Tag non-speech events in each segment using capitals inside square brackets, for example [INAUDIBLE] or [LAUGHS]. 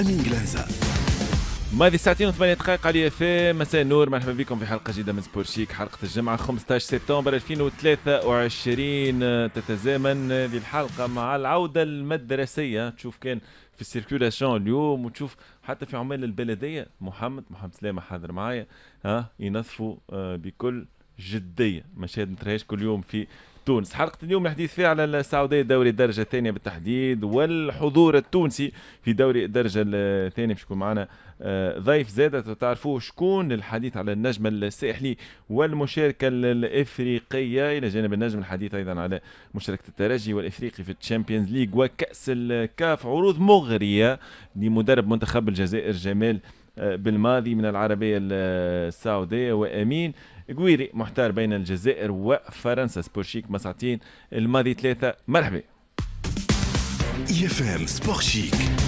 أمين ماضي ساعتين وثمانية دقائق على اف مساء النور مرحبا بكم في حلقة جديدة من سبورشيك شيك حلقة الجمعة 15 سبتمبر 2023 تتزامن للحلقة مع العودة المدرسية تشوف كان في السيركولاسيون اليوم وتشوف حتى في عمال البلدية محمد محمد سلامة حاضر معايا ها ينظفوا آه، بكل جديه مشاهد ما كل يوم في تونس حلقة اليوم الحديث فيها على السعودية دوري الدرجة الثانية بالتحديد والحضور التونسي في دوري الدرجة الثانية باش يكون معنا آه، ضيف زادة تعرفوه شكون للحديث على النجم الساحلي والمشاركة الإفريقية إلى جانب النجم الحديث أيضا على مشاركة الترجي والإفريقي في الشامبيونز ليج وكأس الكاف عروض مغرية لمدرب منتخب الجزائر جمال آه، بالماضي من العربية السعودية وأمين قويري محتار بين الجزائر وفرنسا سبورشيك مساعتين الماضي ثلاثة مرحبا يفهم سبورشيك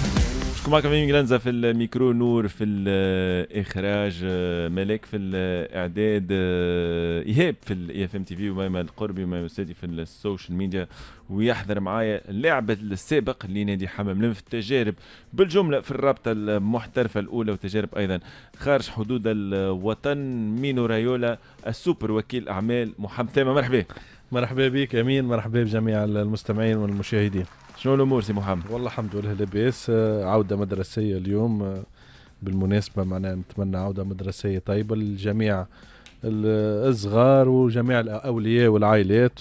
كما كان جلانزا في الميكرو نور في الاخراج آه، ملك في الاعداد آه، ايهاب في الاي اف ام تي في وميمة القربي وميمة السادي في السوشيال ميديا ويحضر معايا اللاعب السابق لنادي حمام لم في التجارب بالجمله في الرابطه المحترفه الاولى وتجارب ايضا خارج حدود الوطن مينو رايولا السوبر وكيل اعمال محمد ثامه مرحبا مرحبا بك امين مرحبا بجميع المستمعين والمشاهدين شنو الامور سي محمد؟ والله الحمد لله لاباس آه، عوده مدرسيه اليوم آه، بالمناسبه معناها نتمنى عوده مدرسيه طيبه للجميع الصغار وجميع الاولياء والعائلات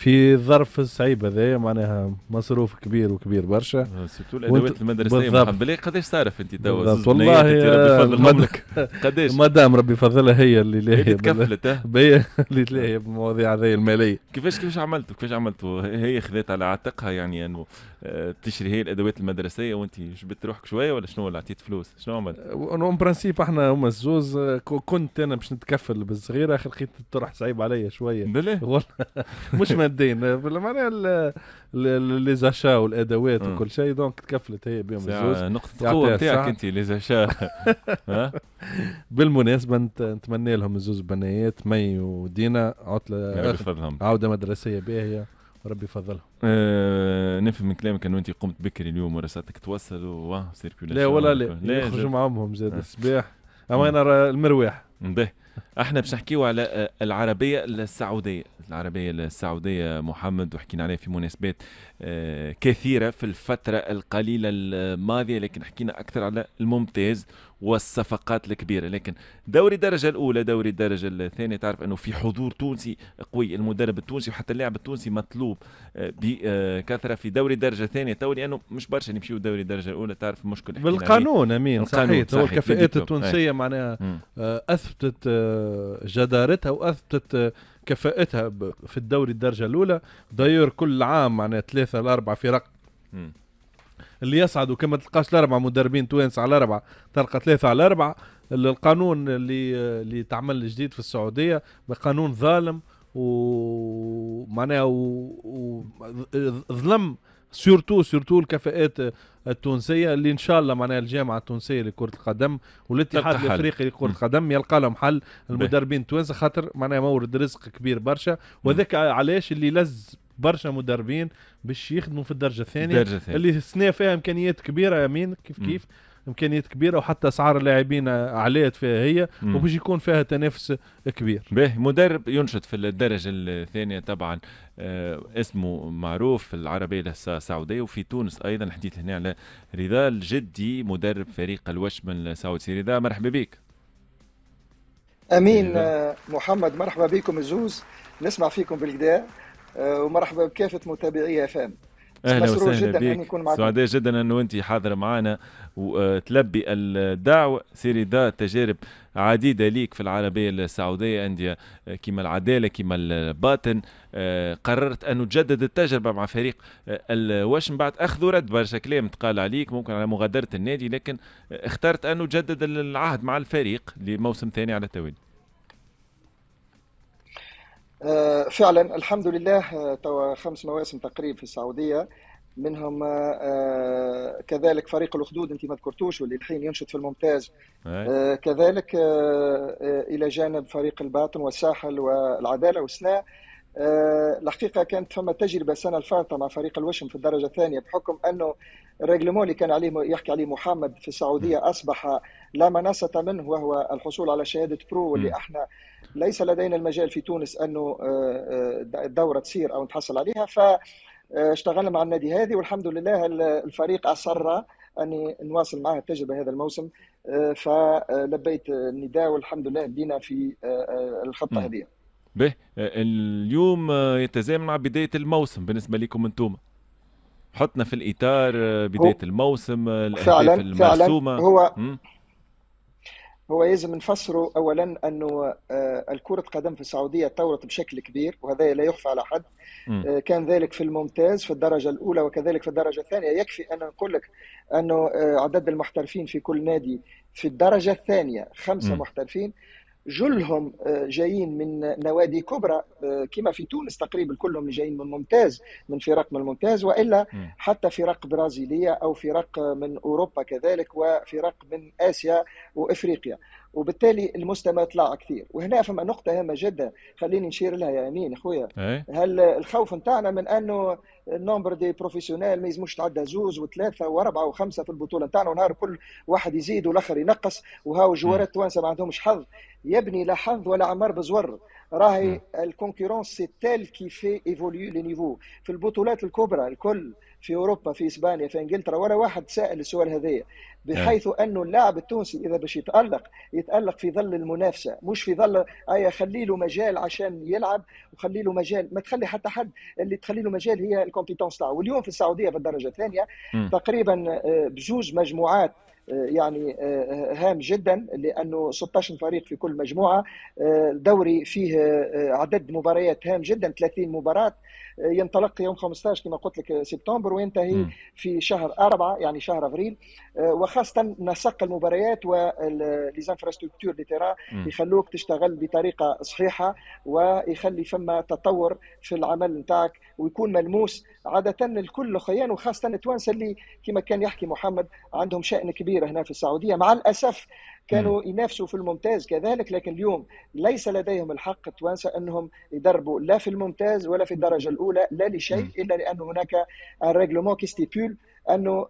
في الظرف الصعيب هذايا معناها مصروف كبير وكبير برشا آه، سيتو الادوات المدرسيه بالضبط قداش تعرف انت توا بالضبط والله قداش مدام ربي فضلها هي اللي لاهيه تكفلت هي [LAUGHS] اللي لاهيه بالمواضيع هذه الماليه كيفاش كيفاش عملتوا كيفاش عملتوا هي خذات على عاتقها يعني انه تشري هي الادوات المدرسيه وانت جبت روحك شويه ولا شنو ولا عطيت فلوس شنو عملت؟ اون برانسيب احنا هما الزوز كنت انا باش نتكفل بالصغيره اخر لقيت الطرح صعيب عليا شويه والله مش ماديا معناها لي زاشا والادوات وكل شيء دونك تكفلت هي بهم الزوز نقطه القوه نتاعك انت لي زاشا [LAUGHS] بالمناسبه نتمنى لهم الزوز بنايات مي ودينا عطله عوده مدرسيه باهيه ربي يفضلها آه نفهم من كلامك انه انت قمت بكري اليوم ورساتك توصلوا و سيركيولاسيون لا ولا لا, لا يخرجوا معاهم زاد الصباح آه. اما انا المرواح باهي احنا باش نحكيو على آه، العربيه السعوديه العربيه السعوديه محمد وحكينا عليها في مناسبات آه، كثيره في الفتره القليله الماضيه لكن حكينا اكثر على الممتاز والصفقات الكبيره لكن دوري الدرجه الاولى دوري الدرجه الثانيه تعرف انه في حضور تونسي قوي المدرب التونسي وحتى اللاعب التونسي مطلوب آه، بكثره آه، في دوري الدرجه الثانيه تو لانه مش برشا يمشيو دوري الدرجه الاولى تعرف مشكل بالقانون امين صحيح, هو الكفاءات التونسيه إيه. معناها آه، اثبتت جدارتها واثبتت كفاءتها في الدوري الدرجه الاولى داير كل عام معناها ثلاثه لاربعه فرق اللي يصعد وكما تلقاش الاربعه مدربين توانس على اربعه تلقى ثلاثه على اربعه القانون اللي اللي تعمل الجديد في السعوديه قانون ظالم ومعناها وظلم سورتو سورتو الكفاءات التونسيه اللي ان شاء الله معناها الجامعه التونسيه لكره القدم والاتحاد الافريقي لكره القدم يلقى لهم حل المدربين التوانسه خاطر معناها مورد رزق كبير برشا وذاك علاش اللي لز برشا مدربين باش يخدموا في الدرجه الثانيه الدرجه الثانيه اللي السنه فيها امكانيات كبيره امين كيف كيف امكانيات كبيره وحتى اسعار اللاعبين عليت فيها هي وباش يكون فيها تنافس كبير. به مدرب ينشط في الدرجه الثانيه طبعا آه اسمه معروف في العربيه السعوديه وفي تونس ايضا الحديث هنا على رضا الجدي مدرب فريق الوشم السعودي رضا مرحبا بك. امين آه، محمد مرحبا بكم الزوز نسمع فيكم بالكدا آه، ومرحبا بكافه متابعي اف ام اهلا وسهلا بك سعداء جدا انه انت حاضر معنا وتلبي الدعوه سيري دا تجارب عديده ليك في العربيه السعوديه انديه آه، كما العداله كما الباطن آه، قررت انه تجدد التجربه مع فريق الوشم بعد اخذ ورد برشا كلام تقال عليك ممكن على مغادره النادي لكن اخترت انه تجدد العهد مع الفريق لموسم ثاني على التوالي آه، فعلا الحمد لله آه، توا خمس مواسم تقريب في السعوديه منهم آه، كذلك فريق الاخدود انت ما ذكرتوش واللي الحين ينشط في الممتاز كذلك الى جانب فريق الباطن والساحل والعداله وسناء الحقيقه كانت فما تجربه السنه الفاتة مع فريق الوشم في الدرجه الثانيه بحكم انه الريغلمون اللي كان عليه يحكي عليه محمد في السعوديه اصبح لا مناصه منه وهو الحصول على شهاده برو واللي احنا ليس لدينا المجال في تونس انه آه، آه، الدوره تسير او نتحصل عليها فاشتغلنا آه، مع النادي هذه والحمد لله الفريق اصر اني نواصل معاه التجربه هذا الموسم فلبيت النداء والحمد لله بدينا في الخطه هذه به اليوم يتزامن مع بدايه الموسم بالنسبه لكم انتم حطنا في الاطار بدايه الموسم الاهداف فعلا المرسومه فعلا هو م? هو يلزم نفسره اولا انه آه، الكره قدم في السعوديه تطورت بشكل كبير وهذا لا يخفى على حد آه، كان ذلك في الممتاز في الدرجه الاولى وكذلك في الدرجه الثانيه يكفي ان نقول لك انه آه، عدد المحترفين في كل نادي في الدرجه الثانيه خمسه محترفين جلهم آه، جايين من نوادي كبرى آه، كما في تونس تقريبا كلهم جايين من ممتاز من فرق من الممتاز والا حتى فرق برازيليه او فرق من اوروبا كذلك وفرق من اسيا وافريقيا وبالتالي المستمع طلع كثير وهنا فما نقطة هامة جدا خليني نشير لها يا أمين أخويا إيه؟ هل الخوف نتاعنا من أنه النومبر دي بروفيسيونيل ما يلزموش تعدى زوز وثلاثة وأربعة وخمسة في البطولة نتاعنا ونهار كل واحد يزيد والآخر ينقص وهاو جوارات التوانسة ما عندهمش حظ يبني لا حظ ولا عمار بزور راهي نعم. الكونكورونس سي تيل كي في ايفوليو لي نيفو في البطولات الكبرى الكل في اوروبا في اسبانيا في انجلترا ولا واحد سائل السؤال هذايا بحيث نعم. انه اللاعب التونسي اذا باش يتالق يتالق في ظل المنافسه مش في ظل اي خلي له مجال عشان يلعب وخلي له مجال ما تخلي حتى حد اللي تخلي له مجال هي الكومبيتونس تاعو واليوم في السعوديه في الدرجه الثانيه تقريبا آه، بجوج مجموعات يعني آه، هام جدا لانه 16 فريق في كل مجموعه آه، دوري فيه آه، عدد مباريات هام جدا 30 مباراه ينطلق يوم 15 كما قلت لك سبتمبر وينتهي في شهر أربعة يعني شهر أفريل آه، وخاصة نسق المباريات وليزانفراستركتور اللي ترى يخلوك تشتغل بطريقة صحيحة ويخلي فما تطور في العمل نتاعك ويكون ملموس عادة الكل خيان وخاصة التوانسة اللي كما كان يحكي محمد عندهم شأن كبير هنا في السعودية مع الأسف كانوا ينافسوا في الممتاز كذلك لكن اليوم ليس لديهم الحق التوانسه انهم يدربوا لا في الممتاز ولا في الدرجه الاولى لا لشيء الا لان هناك ريغلومون كي ستيبول انه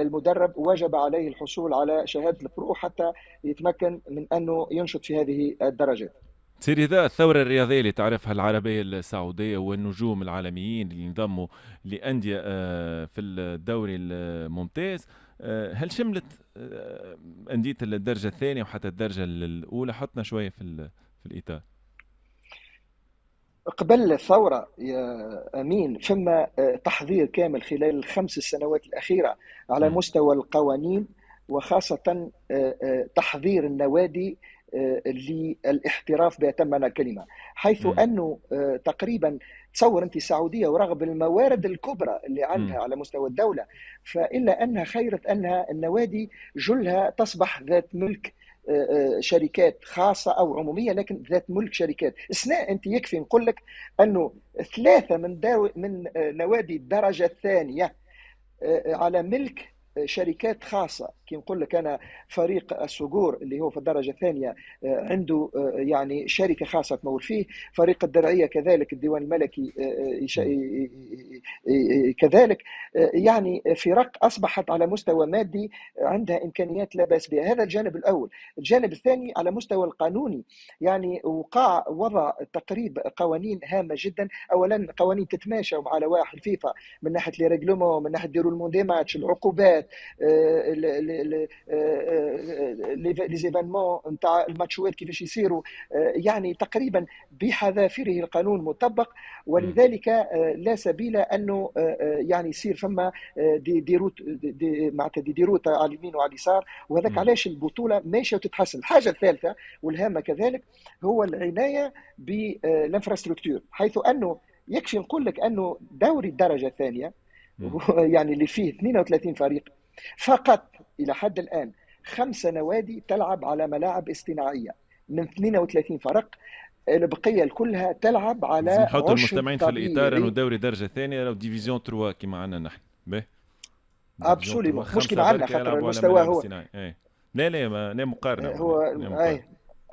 المدرب وجب عليه الحصول على شهاده البرو حتى يتمكن من انه ينشط في هذه الدرجات. سيري ذا الثورة الرياضية اللي تعرفها العربية السعودية والنجوم العالميين اللي انضموا لأندية آه، في الدوري الممتاز آه، هل شملت انديه الدرجه الثانيه وحتى الدرجه الاولى حطنا شويه في في الاطار قبل الثورة يا أمين فما آه، تحضير كامل خلال الخمس سنوات الأخيرة على مستوى القوانين وخاصة آه، آه، تحضير النوادي للاحتراف بأتم معنى الكلمة حيث أنه تقريبا تصور انت السعوديه ورغم الموارد الكبرى اللي عندها م. على مستوى الدوله فالا انها خيرت انها النوادي جلها تصبح ذات ملك آه، آه، شركات خاصة أو عمومية لكن ذات ملك شركات إثناء أنت يكفي نقول لك أنه ثلاثة من, داو من آه، نوادي الدرجة الثانية على ملك شركات خاصة كي نقول لك انا فريق الصقور اللي هو في الدرجه الثانيه آه، عنده آه، يعني شركه خاصه تمول فيه فريق الدرعيه كذلك الديوان الملكي آه، كذلك يعني فرق اصبحت على مستوى مادي عندها امكانيات لا باس بها هذا الجانب الاول الجانب الثاني على مستوى القانوني يعني وقع وضع تقريب قوانين هامه جدا اولا قوانين تتماشى مع لوائح الفيفا من ناحيه لي ومن من ناحيه ديرو الموندي ماتش العقوبات ليزيفينمون نتاع الماتشوات كيفاش يصيروا يعني تقريبا بحذافيره القانون مطبق ولذلك لا سبيل انه يعني يصير فما دي دي روت دي معناتها دي, دي روت على اليمين وعلى اليسار وهذاك علاش البطوله ماشيه وتتحسن الحاجه الثالثه والهامه كذلك هو العنايه بالانفراستركتور حيث انه يكفي نقول لك انه دوري الدرجه الثانيه يعني اللي فيه 32 فريق فقط الى حد الان خمسه نوادي تلعب على ملاعب اصطناعيه من 32 فرق البقيه كلها تلعب على نحط المستمعين في الاطار انه دوري درجه ثانيه او ديفيزيون 3 كما عندنا نحن به ابسوليمون مش كما عندنا خاطر المستوى هو إيه. لا لا لا مقارنه هو آه،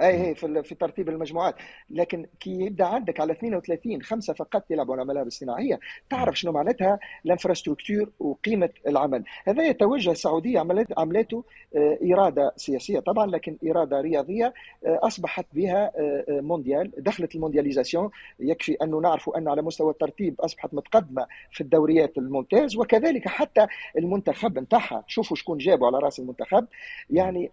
اي هي في, في ترتيب المجموعات لكن كي يبدا عندك على 32 خمسه فقط يلعبوا على ملابس صناعيه تعرف شنو معناتها الانفراستركتور وقيمه العمل هذا يتوجه السعوديه عملت عملته آه، اراده سياسيه طبعا لكن اراده رياضيه آه، اصبحت بها آه، مونديال دخلت الموندياليزاسيون يكفي انه نعرف ان على مستوى الترتيب اصبحت متقدمه في الدوريات الممتاز وكذلك حتى المنتخب نتاعها شوفوا شكون جابوا على راس المنتخب يعني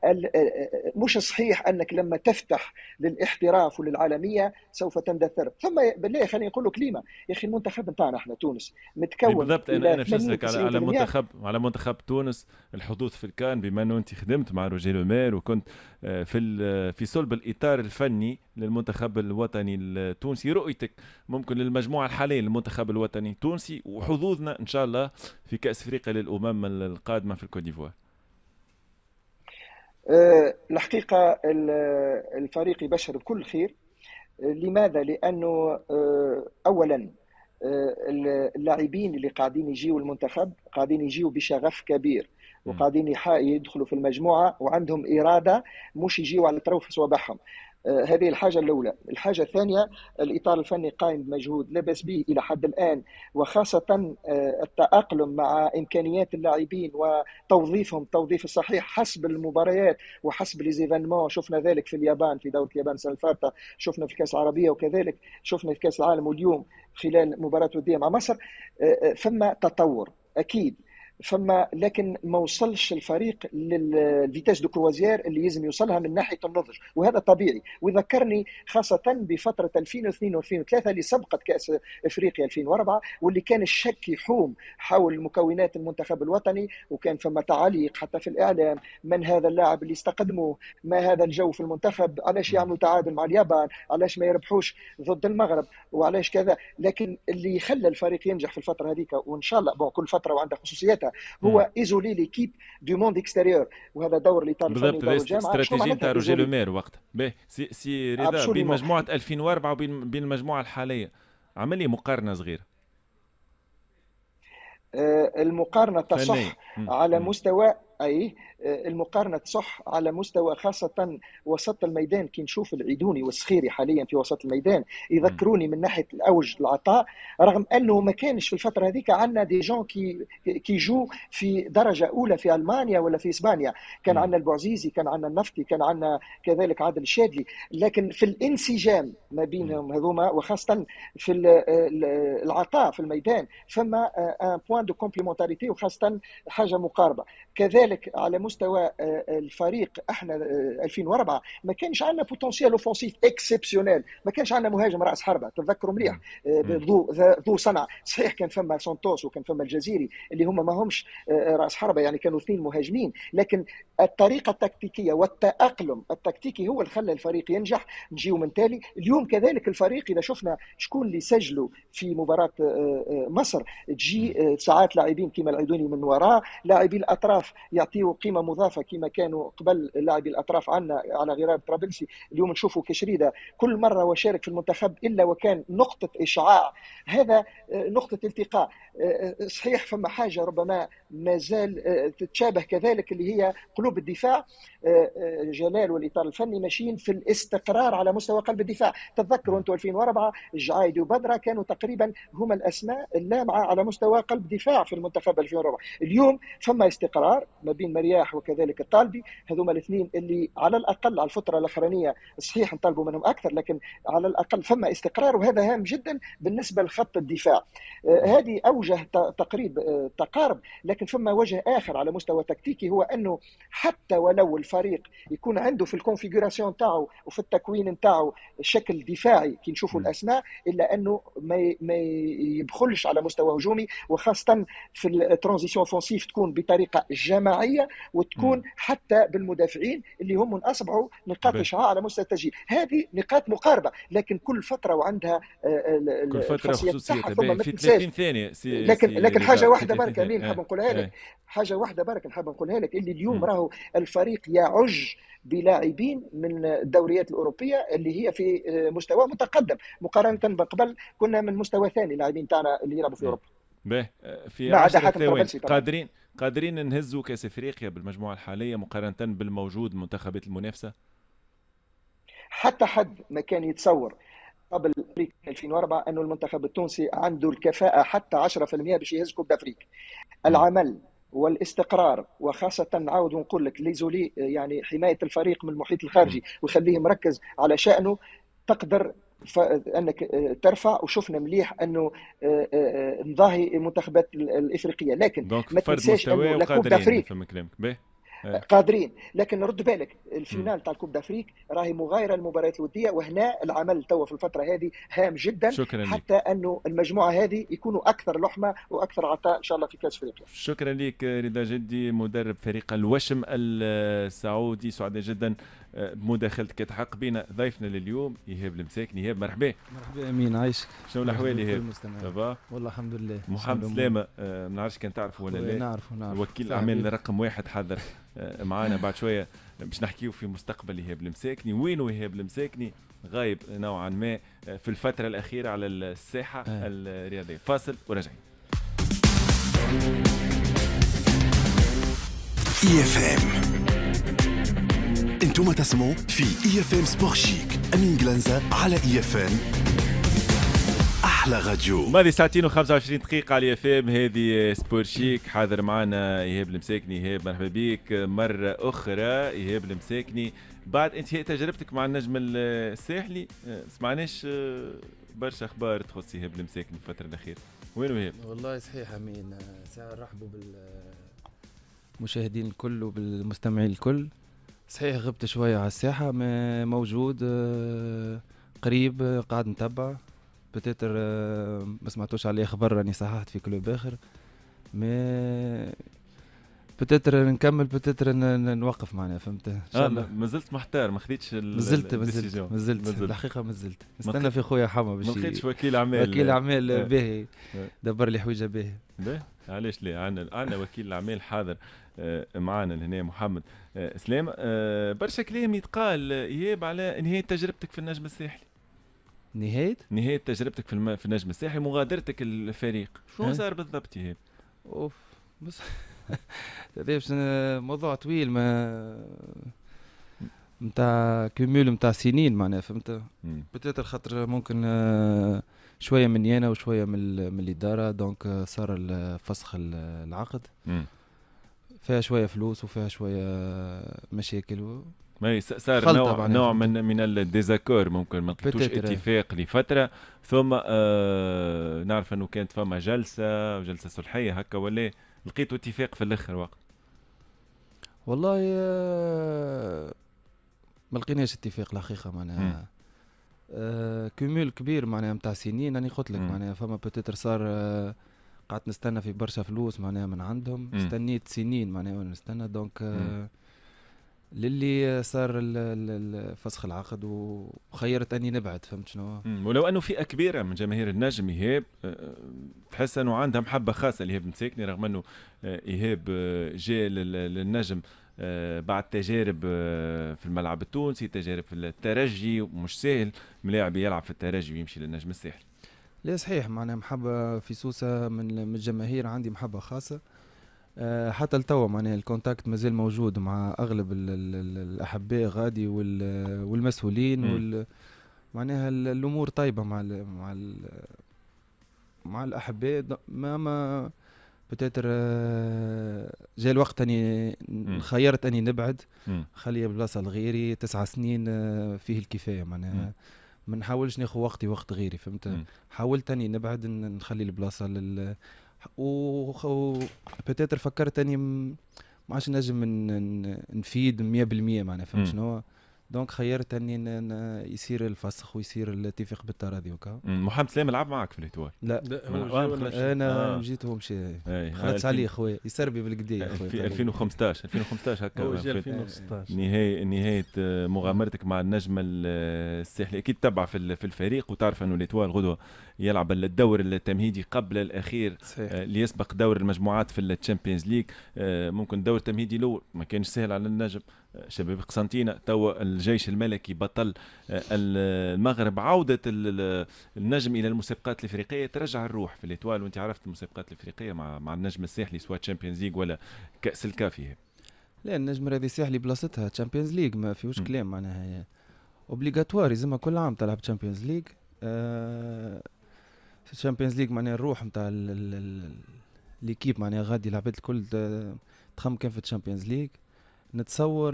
مش صحيح انك لما تفتح للاحتراف وللعالميه سوف تندثر ثم بالله خليني نقول لك ليما يا اخي المنتخب نتاعنا احنا تونس متكون بالضبط انا انا نسالك على, على منتخب على منتخب تونس الحظوظ في الكان بما انه انت خدمت مع روجي لومير وكنت آه، في في صلب الاطار الفني للمنتخب الوطني التونسي رؤيتك ممكن للمجموعه الحاليه للمنتخب الوطني التونسي وحظوظنا ان شاء الله في كاس افريقيا للامم القادمه في الكوت ديفوار آه، الحقيقه الفريق يبشر بكل خير آه، لماذا؟ لانه آه، اولا اللاعبين اللي قاعدين يجيو المنتخب قاعدين يجيو بشغف كبير وقاعدين يدخلوا في المجموعه وعندهم اراده مش يجيو على طرف صوابعهم آه، هذه الحاجة الأولى الحاجة الثانية الإطار الفني قائم بمجهود لا بأس به إلى حد الآن وخاصة آه، التأقلم مع إمكانيات اللاعبين وتوظيفهم التوظيف الصحيح حسب المباريات وحسب ليزيفانمون شفنا ذلك في اليابان في دورة اليابان السنة الفاتة شفنا في كاس العربية وكذلك شفنا في كأس العالم واليوم خلال مباراة ودية مع مصر آه، ثم تطور أكيد فما لكن ما وصلش الفريق للفيتاس دو كروازيير اللي لازم يوصلها من ناحيه النضج وهذا طبيعي وذكرني خاصه بفتره 2002 و2003 اللي سبقت كاس افريقيا 2004 واللي كان الشك يحوم حول مكونات المنتخب الوطني وكان فما تعليق حتى في الاعلام من هذا اللاعب اللي استقدموه ما هذا الجو في المنتخب علاش يعملوا تعادل مع اليابان علاش ما يربحوش ضد المغرب وعلاش كذا لكن اللي خلى الفريق ينجح في الفتره هذيك وان شاء الله بون كل فتره وعندها خصوصيات معناتها هو ايزولي ليكيب دو موند اكستيريور وهذا دور اللي الاطار بالضبط ah, استراتيجي نتاع روجي لو مير وقتها سي سي رضا بين مجموعه 2004 وبين بين المجموعه الحاليه عمل لي مقارنه صغيره uh, المقارنه تصح hmm. على hmm. مستوى اي المقارنه تصح على مستوى خاصه وسط الميدان كي نشوف العيدوني والسخيري حاليا في وسط الميدان يذكروني من ناحيه الاوج العطاء رغم انه ما كانش في الفتره هذيك عندنا دي جون كي كي جو في درجه اولى في المانيا ولا في اسبانيا كان عندنا البعزيزي كان عندنا النفطي كان عندنا كذلك عادل الشادلي لكن في الانسجام ما بينهم هذوما وخاصه في العطاء في الميدان فما ان بوان دو كومبليمونتاريتي وخاصه حاجه مقاربه كذلك على مستوى مستوى آه، آه، الفريق احنا 2004 آه، ما كانش عندنا بوتنسيال اوفونسيف اكسبسيونيل ما كانش عندنا مهاجم راس حربه تذكروا مليح ذو ذو صنع صحيح كان فما سانتوس وكان فما الجزيري اللي هما ما همش راس حربه يعني كانوا اثنين مهاجمين لكن الطريقه التكتيكيه والتاقلم التكتيكي هو اللي خلى الفريق ينجح نجيو من تالي اليوم كذلك الفريق اذا شفنا شكون اللي سجلوا في مباراه مصر تجي ساعات لاعبين كيما العيدوني من وراه لاعبي الاطراف يعطيوا قيمه قيمه مضافه كما كانوا قبل لاعبي الاطراف عندنا على غرار طرابلسي اليوم نشوفوا كشريده كل مره وشارك في المنتخب الا وكان نقطه اشعاع هذا آه، نقطه التقاء آه، آه، صحيح فما حاجه ربما ما زال تتشابه كذلك اللي هي قلوب الدفاع جلال والاطار الفني ماشيين في الاستقرار على مستوى قلب الدفاع تذكروا انتم 2004 جعايد وبدرة كانوا تقريبا هما الاسماء اللامعه على مستوى قلب دفاع في المنتخب 2004 اليوم فما استقرار ما بين مرياح الفلاح وكذلك الطالبي هذوما الاثنين اللي على الاقل على الفتره الاخرانيه صحيح نطالبوا منهم اكثر لكن على الاقل فما استقرار وهذا هام جدا بالنسبه لخط الدفاع آه، نعم. هذه اوجه تقريب آه، تقارب لكن فما وجه اخر على مستوى تكتيكي هو انه حتى ولو الفريق يكون عنده في الكونفيغوراسيون تاعو وفي التكوين نتاعو شكل دفاعي كي نشوفوا نعم. الاسماء الا انه ما ما يبخلش على مستوى هجومي وخاصه في الترانزيسيون اوفونسيف تكون بطريقه جماعيه وتكون م. حتى بالمدافعين اللي هم اصبحوا اصبعوا نقاط اشعاع على مستوى التسجيل هذه نقاط مقاربه لكن كل فتره وعندها آه، كل فتره خصوصيتها ثم في 30 ثانيه سي لكن سي لكن حاجه واحده برك امين نحب نقولها آه. لك حاجه واحده برك نحب نقولها لك اللي اليوم راهو الفريق يعج بلاعبين من الدوريات الاوروبيه اللي هي في آه، مستوى متقدم مقارنه بقبل كنا من مستوى ثاني اللاعبين تاعنا اللي يلعبوا في اوروبا به آه، في عشرة ثواني قادرين قادرين نهزوا كاس افريقيا بالمجموعه الحاليه مقارنه بالموجود منتخبات المنافسه حتى حد ما كان يتصور قبل 2004 انه المنتخب التونسي عنده الكفاءه حتى 10% باش يهز كوب افريقيا العمل والاستقرار وخاصة نعاود ونقول لك ليزولي يعني حماية الفريق من المحيط الخارجي ويخليه مركز على شأنه تقدر انك آه، ترفع وشفنا مليح انه نضاهي آه، آه، المنتخبات الافريقيه لكن ما تنساش انه لا دافريك إيه. قادرين لكن رد بالك الفينال تاع الكوب دافريك راهي مغايره للمباريات الوديه وهنا العمل توا في الفتره هذه هام جدا شكرا حتى انه المجموعه هذه يكونوا اكثر لحمه واكثر عطاء ان شاء الله في كاس افريقيا شكرا لك رضا جدي مدرب فريق الوشم السعودي سعداء جدا بمداخلتك تحق بنا ضيفنا لليوم ايهاب المساكن ايهاب مرحبا مرحبا امين عايشك شنو الاحوال ايهاب صباح والله الحمد لله محمد سلامه أه، ما نعرفش كان تعرفه ولا لا نعرفه نعرفه وكيل الاعمال رقم واحد حذر آه، معانا بعد شويه باش نحكيو في مستقبل ايهاب المساكني وين ايهاب المساكني غايب نوعا ما آه، في الفتره الاخيره على الساحه آه. الرياضيه فاصل وراجعين اي اف ام انتم تسمعوا في اي اف ام سبور شيك امين جلانزا على اي اف ام احلى غديو ماضي ساعتين و25 دقيقه على اف ام هذه سبور شيك حاضر معنا ايهاب المساكني ايهاب مرحبا بك مره اخرى ايهاب المساكني بعد انتهاء تجربتك مع النجم الساحلي ما آه، سمعناش آه، برشا اخبار تخص ايهاب المساكني في الفتره الاخيره وين ايهاب؟ والله صحيح امين آه، ساعه نرحبوا بالمشاهدين الكل وبالمستمعين الكل صحيح غبت شويه على الساحه ما موجود قريب قاعد نتبع بتيتر euh, ما سمعتوش عليه خبر راني صححت في كلوب اخر مي بتيتر نكمل بتيتر نوقف معناها فهمت اه ما زلت محتار ما خديتش ما زلت ما زلت الحقيقه ما زلت نستنى في خويا حما باش ما لقيتش وكيل اعمال وكيل اعمال آه. باهي آه. دبر لي حويجه باهي باهي علاش لا عندنا عندنا وكيل الاعمال حاضر آه، معانا لهنا محمد سلام برشا كلام يتقال اياب على نهايه تجربتك في النجم الساحلي نهايه نهايه تجربتك في, الم... في النجم الساحلي مغادرتك الفريق شو صار بالضبط يهاب؟ اوف بس [LAUGHS] موضوع طويل ما نتاع كومول نتاع سنين معناها فهمت بتاتر خاطر ممكن آه، شويه مني انا وشويه من, من الاداره دونك آه، صار فسخ العقد فيها شويه فلوس وفيها شويه مشاكل ما صار نوع, نوع من من الديزاكور ممكن ما لقيتوش اتفاق لفتره ثم آه نعرف انه كانت فما جلسه جلسه صلحيه هكا ولا لقيتوا اتفاق في الاخر وقت والله آه، ما لقيناش اتفاق الحقيقه معناها آه كومول كبير معناها نتاع سنين راني قلت لك معناها فما بتتر صار آه قعدت نستنى في برشا فلوس معناها من عندهم استنيت سنين معناها نستنى دونك آه للي صار فسخ العقد وخيرت اني نبعد فهمت شنو ولو انه فئه كبيره من جماهير النجم ايهاب آه، آه، تحس انه عندها محبه خاصه لايهاب مساكني رغم انه آه، ايهاب جاء للنجم بعد تجارب في الملعب التونسي تجارب في الترجي ومش سهل ملاعب يلعب في الترجي ويمشي للنجم الساحلي لا صحيح معناها محبه في سوسه من الجماهير عندي محبه خاصه آه، حتى لتوا معناها يعني الكونتاكت مازال موجود مع اغلب الـ الـ الاحباء غادي والمسؤولين وال معناها الامور طيبه مع الـ مع الـ مع الاحباء ما ما بتاتر آه، جاء الوقت اني خيرت اني نبعد خلي بلاصه لغيري تسع سنين آه، فيه الكفايه معناها ما نحاولش ناخذ وقتي وقت غيري فهمت حاولت اني نبعد نخلي البلاصه لل و بتاتر فكرت اني ما عادش نجم نفيد 100% معناها فهمت شنو دونك خيرت اني يصير الفسخ ويصير الاتفاق بالتراضي وكا محمد سلام لعب معك في الهتوال لا, لا انا آه. جيت إيه، هو مشى خلص علي خويا يسربي بالقدا يا في 2015 2015 هكا 2016 نهايه نهايه آه، مغامرتك مع النجم الساحلي اكيد تبع في, في الفريق وتعرف انه الاهتوار غدوه يلعب الدور التمهيدي قبل الاخير آه، اللي يسبق دور المجموعات في الشامبيونز آه، ليج ممكن دور تمهيدي الاول ما كانش سهل على النجم شباب قسنطينة توا الجيش الملكي بطل آه، المغرب عودة النجم إلى المسابقات الإفريقية ترجع الروح في الإتوال وأنت عرفت المسابقات الإفريقية مع مع النجم الساحلي سواء تشامبيونز ليج ولا كأس الكافي لا النجم راضي الساحلي بلاصتها تشامبيونز ليج ما فيهوش كلام معناها اوبليغاتوار زعما كل عام تلعب تشامبيونز ليج تشامبيونز ليج معناها الروح نتاع ليكيب معناها غادي العباد الكل آه، تخم كان في تشامبيونز ليج نتصور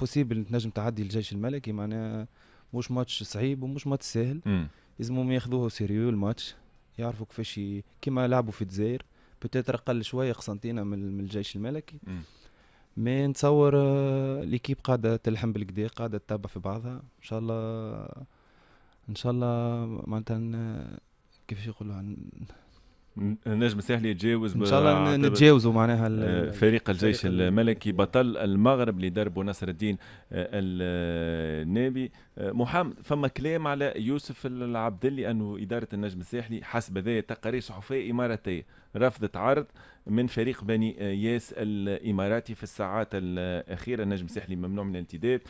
بوسيبل آه، تنجم تعدي الجيش الملكي معناها مش ماتش صعيب ومش ماتش سهل لازمهم ياخذوه سيريو الماتش يعرفوا كيفاش كيما لعبوا في الجزائر بتاتر اقل شويه قسنطينه من الجيش الملكي مي نتصور ليكيب آه، قاعده تلحم بالكدا قاعده تتبع في بعضها ان شاء الله ان شاء الله معناتها كيفاش يقولوا نجم سهل يتجاوز ان شاء الله نتجاوزوا معناها آه، فريق الجيش الملكي بطل المغرب اللي دربوا نصر الدين آه، النابي آه، محمد فما كلام على يوسف العبدلي انه اداره النجم الساحلي حسب ذا تقارير صحفيه اماراتيه رفضت عرض من فريق بني ياس الاماراتي في الساعات الاخيره النجم الساحلي ممنوع من الانتداب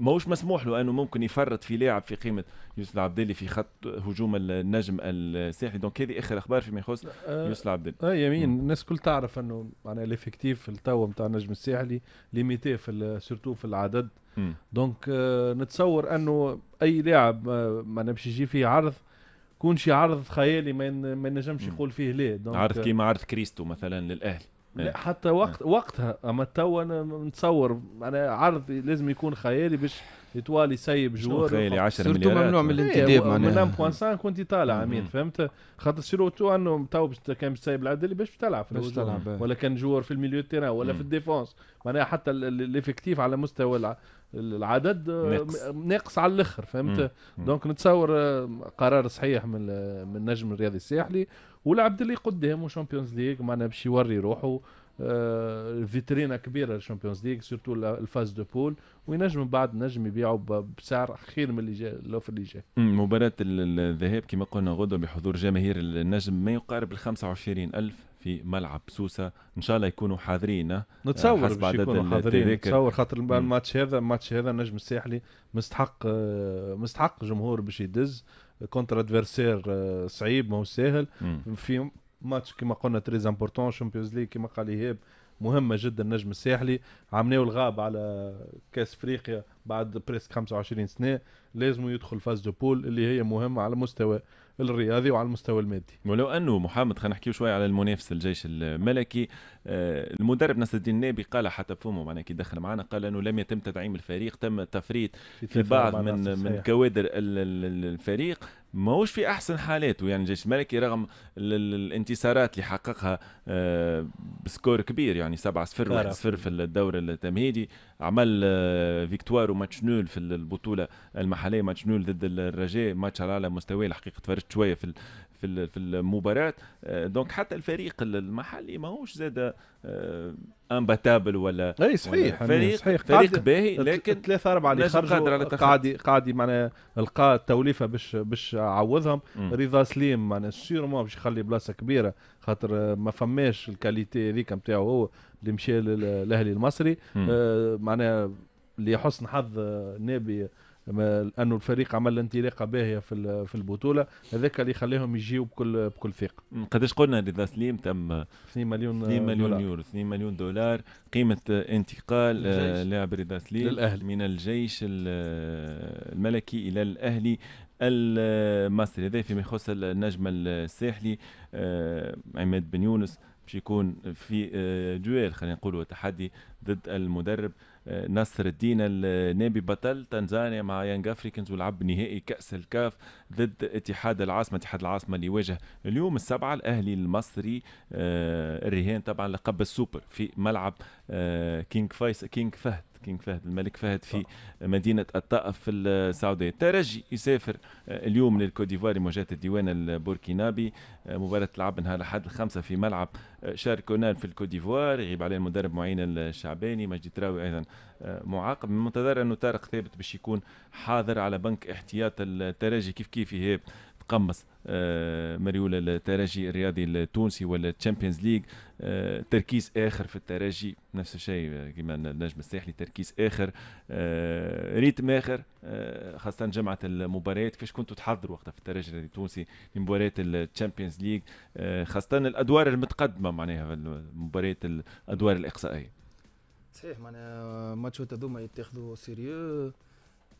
ماهوش مسموح له انه ممكن يفرط في لاعب في قيمه يوسف العبدالي في خط هجوم النجم الساحلي دونك هذه اخر اخبار فيما يخص آه، يوسف العبدالي اه يمين مم. الناس كل تعرف انه معناها ليفيكتيف التو نتاع النجم الساحلي ليميتي في سورتو في العدد مم. دونك آه نتصور انه اي لاعب ما آه، معناها باش يجي فيه عرض كون شي عرض خيالي ما ينجمش يقول فيه ليه دونك عرض كيما عرض كريستو مثلا للاهلي لا إيه. حتى وقت إيه. وقتها اما تو انا نتصور انا عرضي لازم يكون خيالي باش ايطوال يسيب جوار تخيلي 10 مليارات ممنوع من إيه، الانتداب معناها من 1.5 كنت طالع امين فهمت خاطر سيروتو انه تو كان باش تسيب العدل باش تلعب باش تلعب إيه. ولا كان جوار في الميليو تيران ولا في الديفونس معناها حتى الافكتيف على مستوى العدد آه، ناقص, ناقص على الاخر فهمت دونك نتصور آه، قرار صحيح من من النجم الرياضي الساحلي والعبد اللي قدامه شامبيونز ليغ معناها باش يوري روحه آه، فيترينا كبيره للشامبيونز ليغ سورتو الفاز دو بول وينجم من بعد نجم يبيعوا بسعر خير من اللي جاء اللوفر اللي جاء مباراه الذهاب كما قلنا غدوه بحضور جماهير النجم ما يقارب ال 25 الف في ملعب سوسة ان شاء الله يكونوا حاضرين آه، نتصور حسب عدد يكونوا حاضرين نتصور خاطر الماتش هذا الماتش هذا النجم الساحلي مستحق آه، مستحق جمهور باش يدز كونتر ادفيرسير صعيب ماهو ساهل في ماتش كما قلنا تريز امبورتون شامبيونز ليج كما قال ايهاب مهمة جدا النجم الساحلي عمناو الغاب على كاس افريقيا بعد بريسك 25 سنة لازم يدخل فاز دو بول اللي هي مهمة على المستوى الرياضي وعلى المستوى المادي ولو انه محمد خلينا نحكيو شويه على المنافس الجيش الملكي آه، المدرب نصر الدين النبي قال حتى فمه معناها كي دخل معنا قال انه لم يتم تدعيم الفريق تم تفريط في, في بعض من من كوادر الفريق ماهوش في احسن حالاته يعني الجيش الملكي رغم الانتصارات اللي حققها آه، بسكور كبير يعني 7 0 1 0 في الدور التمهيدي عمل آه، فيكتوار وماتش نول في البطوله المحليه ماتش نول ضد الرجاء ماتش على اعلى مستوى الحقيقه تفرجت شويه في في في المباراه آه، دونك حتى الفريق المحلي ماهوش زاد امباتابل آه، ولا اي صحيح يعني فريق صحيح فريق باهي لكن ثلاثة أربعة اللي خرجوا قاعد قاعد معناها لقى التوليفة باش باش عوضهم رضا سليم معناها سيرمون باش يخلي بلاصة كبيرة خاطر ما فماش الكاليتي هذيك نتاعو هو اللي مشى للأهلي المصري آه، معناها لحسن حظ نابي لانه الفريق عمل انطلاقه باهيه في في البطوله هذاك اللي خليهم يجيو بكل بكل ثقه قداش قلنا رضا سليم تم 2 مليون 2 مليون دولار. يورو 2 مليون دولار قيمه انتقال آه، لاعب رضا سليم للأهل. من الجيش الملكي الى الاهلي المصري هذا فيما يخص النجم الساحلي آه، عماد بن يونس باش يكون في آه، جوال خلينا نقولوا تحدي ضد المدرب نصر الدين النابي بطل تنزانيا مع يانج افريكانز ولعب نهائي كاس الكاف ضد اتحاد العاصمه اتحاد العاصمه اللي واجه اليوم السبعه الاهلي المصري آه، الرهان طبعا لقب السوبر في ملعب آه، كينج فايس كينج فهد كينغ فهد الملك فهد في مدينة الطائف في السعودية الترجي يسافر آه، اليوم للكوت ديفوار مواجهة الديوان البوركينابي آه، مباراة تلعب نهار الأحد الخمسة في ملعب آه، شار في الكوت ديفوار يغيب عليه المدرب معين الشعباني مجدي تراوي أيضا معاقب من المنتظر أنه طارق ثابت باش يكون حاضر على بنك احتياط الترجي كيف كيف يهاب تقمص آه، مريول الترجي الرياضي التونسي ولا تشامبيونز ليج آه، تركيز اخر في الترجي نفس الشيء آه، كما النجم الساحلي تركيز اخر ريتم اخر خاصه جمعه المباريات كيفاش كنتوا تحضروا وقتها في الترجي الرياضي التونسي لمباريات الشامبيونز ليج خاصه الادوار المتقدمه معناها مباريات الادوار الاقصائيه صحيح معناها ماتشات هذوما يتاخذوا سيريو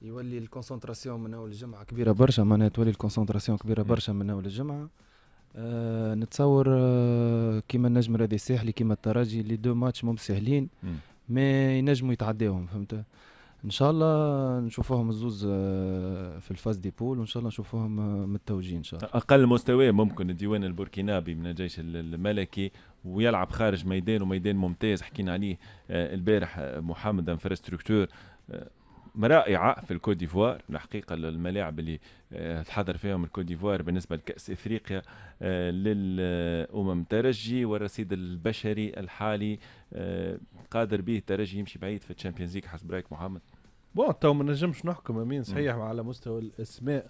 يولي الكونسنتراسيون من اول الجمعه كبيره برشا معناها تولي الكونسنتراسيون كبيره برشا من اول الجمعه أه نتصور أه كيما النجم الرياضي الساحلي كيما الترجي لي دو ماتش مو سهلين ما ينجموا يتعداوهم فهمت ان شاء الله نشوفوهم الزوز آه، في الفاز دي بول وان شاء الله نشوفوهم آه، متوجين ان شاء الله اقل مستوى ممكن الديوان البوركينابي من الجيش الملكي ويلعب خارج ميدان وميدان ممتاز حكينا عليه آه، البارح محمد انفراستركتور رائعه في الكوت ديفوار الحقيقه الملاعب اللي آه، تحضر فيهم الكوت ديفوار بالنسبه لكاس افريقيا آه، للامم ترجي والرصيد البشري الحالي آه، قادر به الترجي يمشي بعيد في الشامبيونز ليج حسب رايك محمد بون تو ما نجمش نحكم امين صحيح على مستوى الاسماء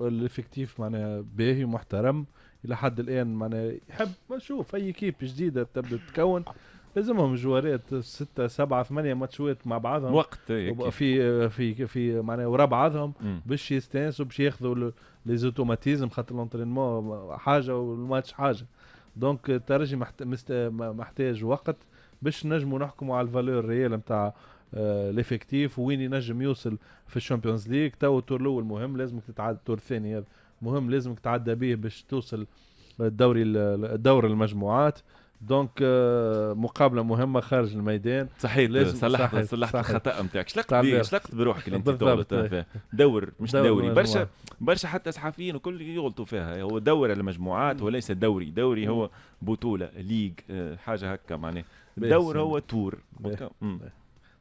الافكتيف معناها باهي محترم الى حد الان معناها يحب نشوف اي كيب جديده تبدا تتكون لازمهم جوارات ستة سبعة ثمانية ماتشوات مع بعضهم وقت في في في معناها ورا بعضهم باش يستانسوا باش ياخذوا لي زوتوماتيزم خاطر لونترينمون حاجة والماتش حاجة دونك الترجي محتاج وقت باش نجموا نحكموا على الفالور ريال نتاع آه، ليفيكتيف وين ينجم يوصل في الشامبيونز ليغ تو التور الاول مهم لازمك تتعدى التور الثاني هذا مهم لازمك تعدى به باش توصل الدوري الدور المجموعات دونك آه، مقابله مهمه خارج الميدان صحيح لازم صلحت صلحت الخطا نتاعك شلقت شلقت بروحك اللي انت تغلط فيها دور مش دور دوري برشا برشا حتى صحفيين وكل يغلطوا فيها هو دور على مجموعات وليس دوري دوري هو بطوله ليج آه، حاجه هكا معناها دور هو تور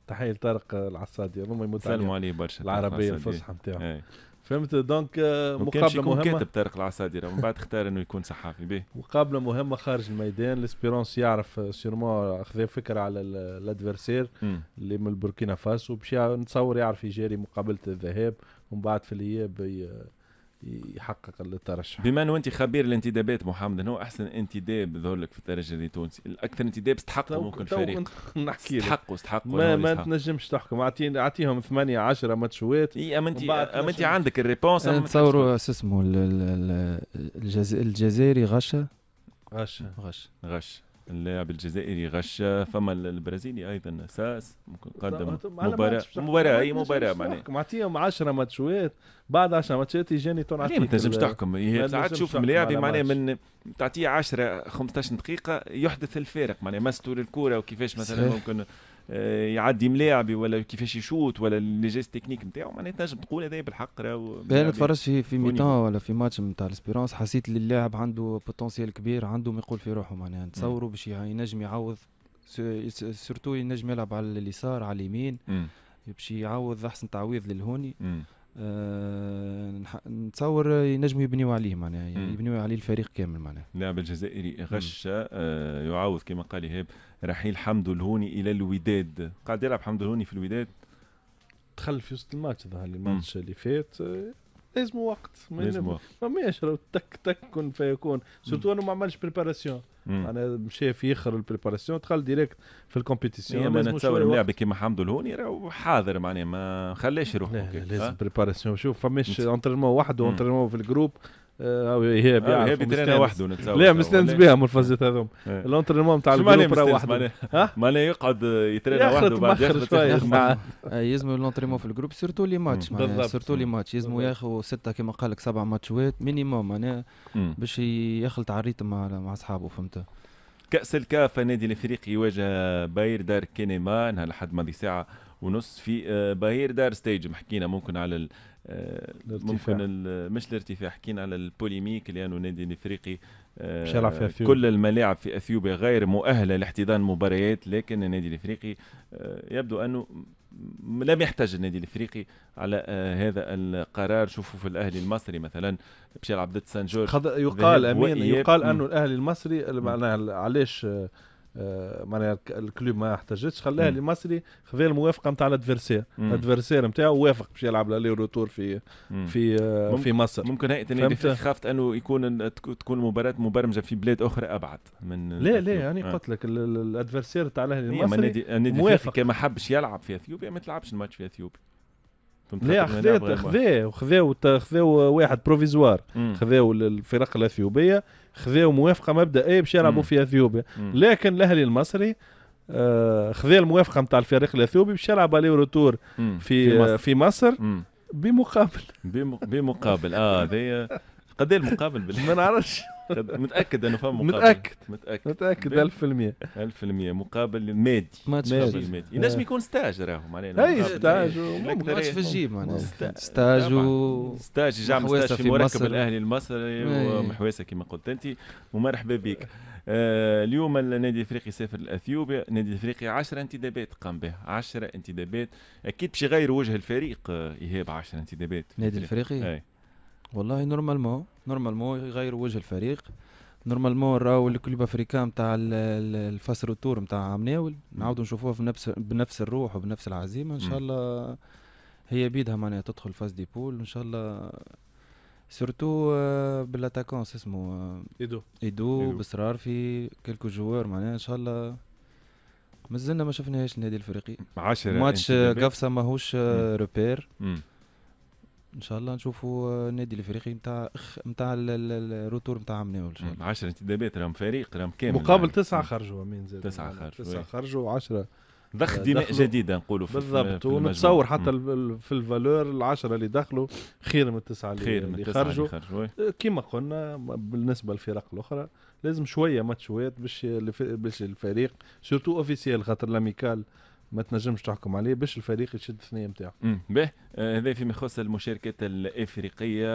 تحيه لطارق العصادي ربما يموت سلموا عليه برشا العربيه الفصحى نتاعو إيه. فهمت دونك آه، مقابله مهمه كاتب طارق العسادي من بعد اختار انه يكون صحافي به مقابله مهمه خارج الميدان ليسبيرونس يعرف سيرمون آه، اخذ فكره على الادفيرسير اللي من البوركينا فاسو باش نتصور يعرف يجاري مقابله الذهاب ومن بعد في الاياب يحقق الترشح بما انه انت خبير الانتدابات محمد هو احسن انتداب ظهر لك في الترجي التونسي الاكثر انتداب استحق ممكن فريق نحكي استحقوا استحقوا ما, ما تنجمش تحكم اعطيهم اعطيهم 8 10 ماتشوات اي اما انت اما انت عندك الريبونس أه، نتصوروا شو اسمه الجزائري غشا غشا غش غش اللاعب الجزائري غش فما البرازيلي ايضا ساس ممكن قدم مباراه مباراه اي مباراه معناها معطيهم 10 ماتشات بعد 10 ماتشات يجاني تون ليه ما تنجمش تحكم ساعات تشوف ملاعبي معناها من تعطيه 10 15 دقيقه يحدث الفارق معناها مستور الكوره وكيفاش مثلا ممكن آه، يعدي ملاعبي ولا كيفاش يشوت ولا لي جيست تكنيك نتاعو معناها تنجم تقول هذا بالحق راهو انا تفرجت في في ميتان ولا في ماتش نتاع الاسبيرونس حسيت اللي اللاعب عنده بوتنسيال كبير عنده ما يقول في روحه معناها نتصوروا باش ينجم يعوض سورتو ينجم يلعب على اليسار على اليمين باش يعوض احسن تعويض للهوني مم. أه نتصور ينجموا يبنيوا عليه معناها يعني يبنيوا عليه الفريق كامل معناها اللاعب الجزائري غشة أه كما قال ايهاب رحيل حمدو الهوني الى الوداد قاعد يلعب حمدو الهوني في الوداد دخل في وسط الماتش ظهر الماتش اللي فات آه، لازم وقت ما لازم وقت ما تك تك كن فيكون سورتو انه ما عملش بريباراسيون انا مشى في اخر البريباراسيون دخل ديريكت في الكومبيتيسيون ما نتصور اللاعب كيما حمد الهوني راهو حاضر معناه ما خلاش يروح لا لا لازم بريباراسيون شوف فماش انترينمون وحده انترينمون في الجروب آه، هي ايهاب يعني وحده لا مستانس بها ملفزات هذوم إيه. الانترينمون تاع الجروب راه ها معناها يقعد يترينا وحده بعد ياخذ شويه آه، الانترينمون في الجروب سيرتو لي ماتش معناها سيرتو لي ماتش يزموا ياخذوا سته كما قال لك سبع ماتشوات مينيموم معناها باش يخلط على الريتم مع اصحابه فهمت كاس الكاف النادي الافريقي يواجه باير دار كينيما نهار لحد ماضي ساعه ونص في آه، باير دار ستيج حكينا ممكن على آه، الارتفاع ممكن مش الارتفاع حكينا على البوليميك لانه نادي الافريقي آه، كل الملاعب في اثيوبيا غير مؤهله لاحتضان مباريات لكن النادي الافريقي آه، يبدو انه لم يحتج النادي الافريقي على هذا القرار شوفوا في الاهلي المصري مثلا باش يلعب ضد سان جورج يقال امين يقال انه الاهلي المصري معناها علاش آه، معناها الكلوب ما احتجتش خلاها لمصري خذا الموافقه نتاع الادفيرسير الادفيرسير نتاعو وافق باش يلعب لي روتور في في مم. آه، في مصر ممكن هيئه النادي خافت انه يكون تكون مباراه مبرمجه في بلاد اخرى ابعد من لا لا يعني آه. قلت لك الادفيرسير تاع الاهلي إيه، المصري النادي موافق ما حبش يلعب في اثيوبيا ما تلعبش الماتش في اثيوبيا لا خذاه خذاو خذاو خذاو واحد بروفيزوار خذاو الفرق الاثيوبيه خذاو موافقه مبدئيه باش يلعبوا في اثيوبيا لكن الاهلي المصري آه، خذا الموافقه نتاع الفريق الاثيوبي باش يلعب عليه روتور في في مصر, في مصر بمقابل بمقابل اه [LAUGHS] هذايا قد إيه المقابل ما نعرفش متاكد انه فهم مقابل متاكد متاكد متاكد 1000% 1000% مقابل مادي مقابل مادي ينجم إيه. يكون ستاج راهم إيه. معناها اي ستاج ماتش في الجيب معناها ستاج و ستاج جامع ستاج في مركب الاهلي المصري إيه. ومحواسه كما قلت انت ومرحبا بك آه، اليوم النادي الافريقي سافر لاثيوبيا النادي الافريقي 10 انتدابات قام بها 10 انتدابات اكيد باش يغير وجه الفريق آه، ايهاب 10 انتدابات النادي الافريقي والله نورمال مو نورمال مو يغيروا وجه الفريق نورمال مو راهو الكلوب افريكان نتاع الفاس روتور نتاع عمناول نعاودوا نشوفوها في نفس بنفس الروح وبنفس العزيمه ان شاء الله هي بيدها معناها تدخل فاس دي بول ان شاء الله سورتو آه، بالاتاكون اسمه آه، ايدو ايدو بصرار في كيلكو جوار معناها ان شاء الله مازلنا ما شفناهاش النادي الافريقي ماتش قفصه ماهوش روبير آه، مم. ان شاء الله نشوفوا النادي الافريقي نتاع اخ نتاع الروتور نتاع مناول ان شاء الله 10 انتدابات راهم فريق راهم كامل مقابل تسعه يعني. خرجوا من زاد تسعه خرجوا تسعه إيه. خرجوا 10 ضخ آه، دماء جديده نقولوا في بالضبط ونتصور حتى م. في الفالور العشرة اللي دخلوا خير من التسعه اللي, خير من اللي خرجوا, إيه. آه، كما قلنا بالنسبه للفرق الاخرى لازم شويه ماتشوات باش باش الفريق سورتو اوفيسيال خاطر لاميكال ما تنجمش تحكم عليه باش الفريق يشد الثنيه نتاعو. به آه، هذا فيما يخص المشاركات الافريقيه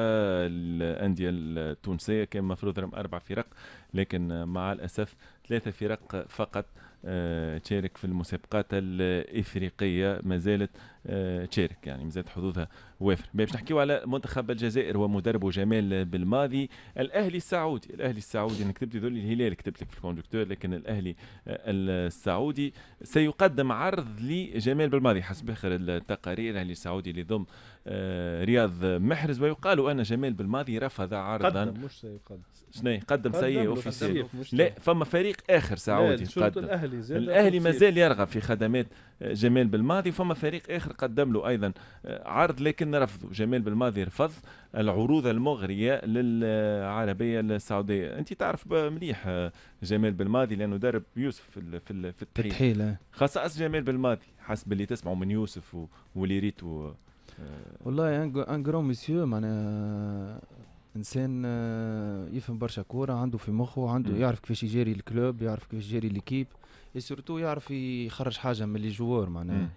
الانديه التونسيه كان مفروض رم اربع فرق لكن مع الاسف ثلاثه فرق فقط آه، تشارك في المسابقات الافريقيه ما زالت آه، تشارك يعني ما زالت حظوظها وافر باش نحكيو على منتخب الجزائر ومدربه جمال بالماضي الاهلي السعودي الاهلي السعودي انا كتبت ذول الهلال كتبت لك في الكونجكتور لكن الاهلي آه، السعودي سيقدم عرض لجمال بالماضي حسب اخر التقارير الاهلي السعودي اللي ضم آه، رياض محرز ويقال ان جمال بالماضي رفض عرضا قدم مش سيقدم شنو قدم سيء اوفيسي لا فما فريق اخر سعودي قدم الاهلي الاهلي مازال يرغب في خدمات آه، جمال بالماضي فما فريق اخر قدم له ايضا آه، عرض لكن رفضه جمال بالماضي رفض العروض المغريه للعربيه السعوديه انت تعرف مليح جمال بالماضي لانه درب يوسف في في التحيل خاصه جمال بالماضي حسب اللي تسمعوا من يوسف واللي ريتو آه. والله ان كرون ميسيو معناها آه، انسان آه، يفهم برشا كوره عنده في مخه عنده يعرف كيفاش يجري الكلوب يعرف كيفاش يجري ليكيب سورتو يعرف يخرج حاجه من لي جوار معناها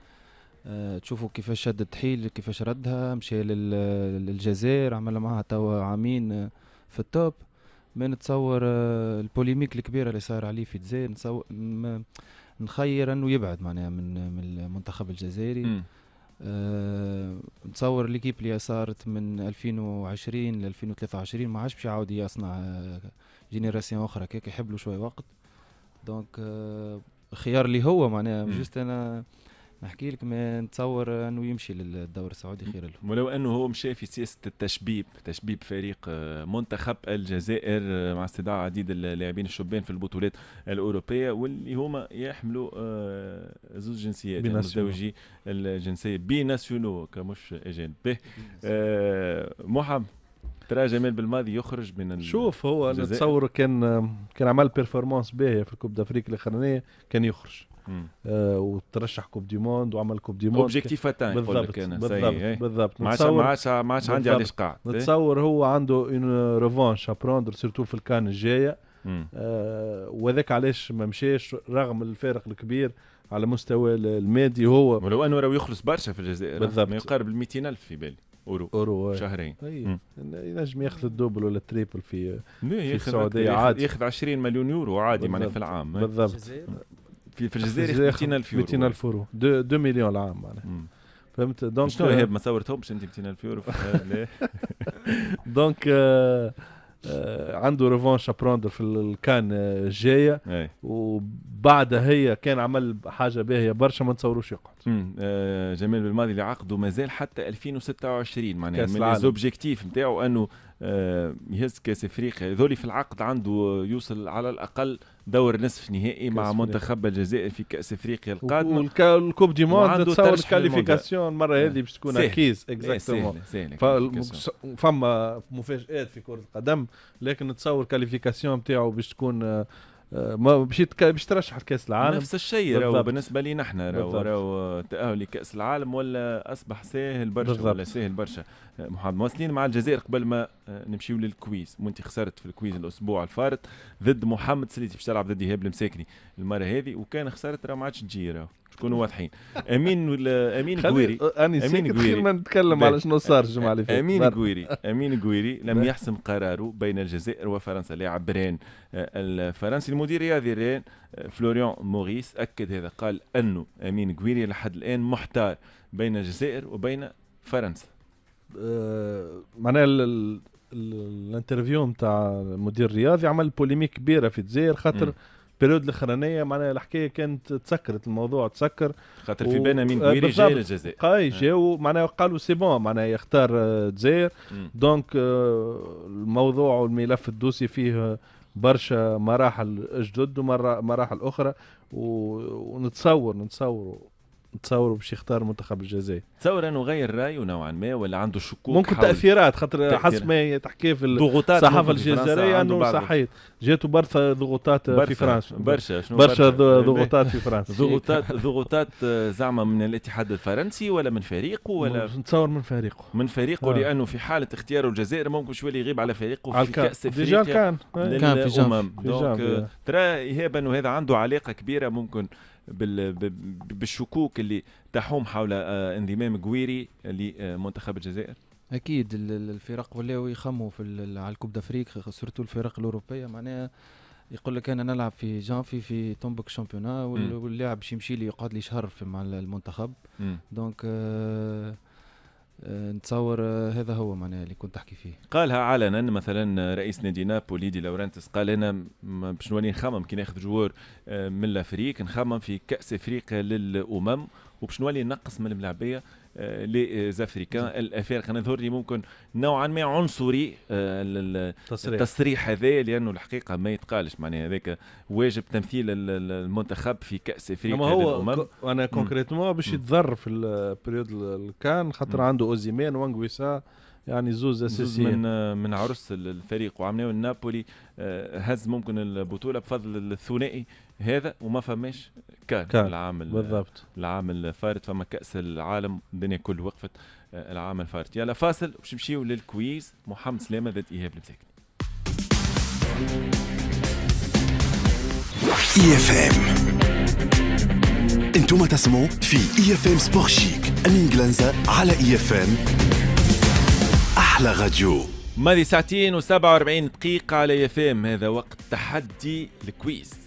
تشوفوا كيفاش شد التحيل كيفاش ردها مشى للجزائر عمل معها توا عامين في التوب ما نتصور البوليميك الكبيره اللي صار عليه في الجزائر نخير انه يبعد معناها من من المنتخب الجزائري آه، نتصور ليكيب اللي صارت من 2020 ل 2023 ما عادش باش يعاود يصنع آه، جينيراسيون اخرى هكاك يحب له شويه وقت دونك آه، خيار اللي هو معناها جوست انا نحكي لك ما نتصور انه يمشي للدوري السعودي خير له ولو انه هو مشى في سياسه التشبيب تشبيب فريق آه، منتخب الجزائر آه، مع استدعاء عديد اللاعبين الشبان في البطولات الاوروبيه واللي هما يحملوا آه، زوج جنسيات مزدوجي يعني الجنسيه بي ناسيونو كمش اجانب محمد ترى جمال بالماضي يخرج من شوف هو نتصور كان كان عمل بيرفورمانس باهيه في الكوب دافريك الاخرانيه كان يخرج آه وترشح كوب دي موند وعمل كوب دي موند اوبجيكتيف تاعي بالضبط بالضبط إيه. بالضبط معاش معاش عندي علاش قاعد إيه. نتصور هو عنده اون ريفونش ابروندر سيرتو في الكان الجايه آه وذاك علاش ما مشاش رغم الفارق الكبير على مستوى المادي هو ولو انه راهو يخلص برشا في الجزائر بالضبط ما يقارب ال 200000 في بالي اورو اورو شهرين اي ينجم ياخذ الدوبل ولا التريبل في, في السعوديه عادي ياخذ 20 مليون يورو عادي معناها في العام إيه. بالضبط في, في الجزائر 200000 يورو 200000 يورو 2 مليون العام معناها فهمت دونك شنو هي آه، ما صورتهمش انت 200000 يورو [LAUGHS] دونك آه، آه، عنده ريفونش ابروندر في الكان الجايه وبعدها هي كان عمل حاجه باهيه برشا ما نتصوروش يقعد آه جمال بالماضي اللي عقده مازال حتى 2026 معناها من ليزوبجيكتيف نتاعو انه يهز كاس افريقيا هذول في العقد عنده يوصل على الاقل دور نصف نهائي مع منتخب الجزائر في كاس افريقيا القادم والكوب دي موند تصور الكاليفيكاسيون المره هذه باش تكون اكيز اكزاكتومون إيه، فما مفاجات في كره القدم لكن نتصور الكاليفيكاسيون نتاعو باش تكون آه، آه، ما باش باش ترشح لكاس العالم نفس الشيء راهو بالنسبه لي نحن راهو راهو تاهل لكاس العالم ولا اصبح ساهل برشا ولا ساهل برشا محمد مواصلين مع الجزائر قبل ما آه، نمشيو للكويز وانت خسرت في الكويز الاسبوع الفارط ضد محمد سليتي باش تلعب ضد ايهاب المساكني المره هذه وكان خسرت راه ما عادش تجي تكونوا واضحين امين ولا [LAUGHS] امين قويري امين قويري ما نتكلم على شنو صار [LAUGHS] الجمعه اللي فاتت امين قويري امين قويري [LAUGHS] لم يحسم قراره بين الجزائر وفرنسا لاعب رين آه، الفرنسي المدير الرياضي رين آه، فلوريان موريس اكد هذا قال انه امين قويري لحد الان محتار بين الجزائر وبين فرنسا آه، معناها الانترفيو نتاع مدير رياضي عمل بوليميك كبيره في الجزائر خاطر البيريود الاخرانيه معناها الحكايه كانت تسكرت الموضوع تسكر خاطر في بين مين آه، كويري جاي للجزائر قاي جاو معناها قالوا سي بون معناها يختار آه، الجزائر دونك الموضوع والملف الدوسي فيه برشا مراحل جدد ومراحل اخرى ونتصور نتصور تصوروا باش يختار منتخب الجزائر تصور انه غير رايه نوعا ما ولا عنده شكوك ممكن تاثيرات خاطر حسب ما تحكي في الصحافه الجزائريه انه صحيت جاته برشا ضغوطات في فرنسا برشا شنو برشا ضغوطات في فرنسا [LAUGHS] ضغوطات ضغوطات آه، زعما من الاتحاد الفرنسي ولا من فريقه ولا نتصور من فريقه من فريقه آه. لانه في حاله اختياره الجزائر ممكن شويه يغيب على فريقه في كاس افريقيا كان كان في جنب ترى ايهاب انه هذا عنده علاقه كبيره ممكن بالشكوك اللي تحوم حول آه، انضمام جويري لمنتخب الجزائر اكيد الفرق ولاو يخموا في على الكوب دافريك سورتو الفرق الاوروبيه معناها يقول لك انا نلعب في جانفي في تومبوك شامبيونا واللاعب باش يمشي لي يقعد لي شهر في مع المنتخب دونك آه آه، نتصور آه، هذا هو معناها اللي كنت تحكي فيه قالها علنا مثلا رئيس نادي نابولي دي لورنتس قال انا باش نولي نخمم كي ناخذ جوار آه، من الافريق نخمم في كاس افريقيا للامم وباش نولي نقص من الملاعبيه آه، لي زافريكا الافارقه انا ظهر لي ممكن نوعا ما عنصري آه، التصريح هذا لانه الحقيقه ما يتقالش معناها هذاك واجب تمثيل المنتخب في كاس افريقيا اما هو انا كونكريتمون باش يتضر في البريود كان خاطر عنده اوزيمين وانغويسا يعني زوز اساسيين من آه، من عرس الفريق وعملوا نابولي هز ممكن البطوله بفضل الثنائي هذا وما فماش كان, كان العام بالضبط العام الفارت فما كاس العالم الدنيا كل وقفت آه، العام الفارت يلا فاصل باش نمشيو للكويز محمد سلامه ضد ايهاب المساكني اي اف ام انتم تسمعوا في اي اف ام سبور شيك امين جلانزا على اي اف ام احلى راديو ماضي ساعتين و47 دقيقة على اف e ام هذا وقت تحدي الكويز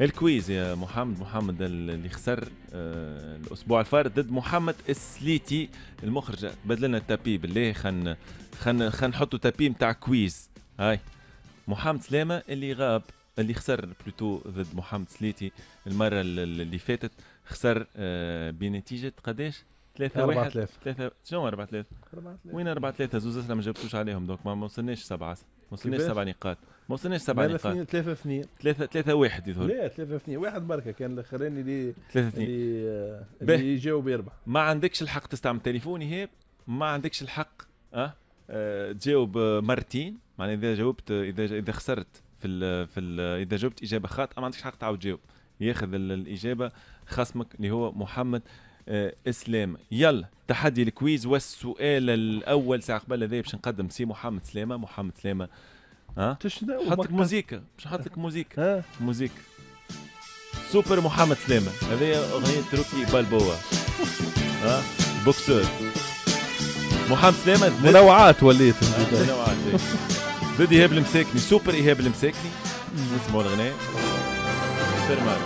الكويز يا محمد محمد اللي خسر آه، الاسبوع الفارط ضد محمد السليتي المخرج بدلنا التابي بالله خن خن خن نحطوا تابي نتاع كويز هاي محمد سلامه اللي غاب اللي خسر بلوتو ضد محمد سليتي المره اللي فاتت خسر آه، بنتيجه قداش 3 4 3 شنو 4 3 وين 4 3 زوز ما جبتوش عليهم دوك ما وصلناش سبعه ما وصلناش 7 نقاط ما وصلناش سبعة نقاط ثلاث ثلاثة اثنين ثلاثة ثلاثة واحد يظهر لا ثلاثة اثنين واحد بركة كان الآخرين اللي ثلاثة اثنين اللي, آه، اللي يجاوب يربح ما عندكش الحق تستعمل تليفوني ايهاب ما عندكش الحق أه؟, آه، تجاوب آه، مرتين معناها اذا جاوبت اذا اذا خسرت في الـ في الـ اذا جاوبت اجابه خاطئه ما عندكش حق تعاود تجاوب ياخذ الاجابه خصمك اللي هو محمد اسلام يلا تحدي الكويز والسؤال الاول ساعه قبل هذا باش نقدم سي محمد سلامه محمد سلامه ها حط لك موزيكا باش حط لك موزيكا موزيكا سوبر محمد سلامه هذه اغنيه تركي بالبوا ها بوكسور محمد سلامه منوعات وليت آه، منوعات إيه. ضد ايهاب المساكني سوبر ايهاب المساكني اسمه الاغنيه سوبر مال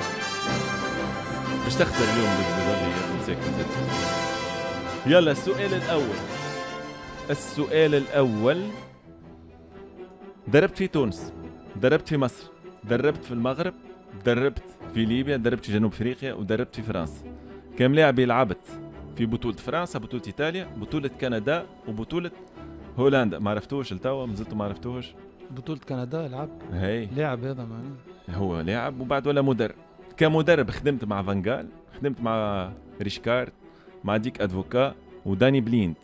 باش تخسر اليوم ضد ايهاب المساكني يلا السؤال الاول السؤال الاول دربت في تونس دربت في مصر دربت في المغرب دربت في ليبيا دربت في جنوب افريقيا ودربت في فرنسا كم لاعبي لعبت في بطولة فرنسا بطولة ايطاليا بطولة كندا وبطولة هولندا ما عرفتوش لتوا مازلتوا ما عرفتوش بطولة كندا لعب هي لاعب هذا معناه هو لاعب وبعد ولا مدرب كمدرب خدمت مع فانجال خدمت مع ريشكارد مع ديك ادفوكا وداني بليند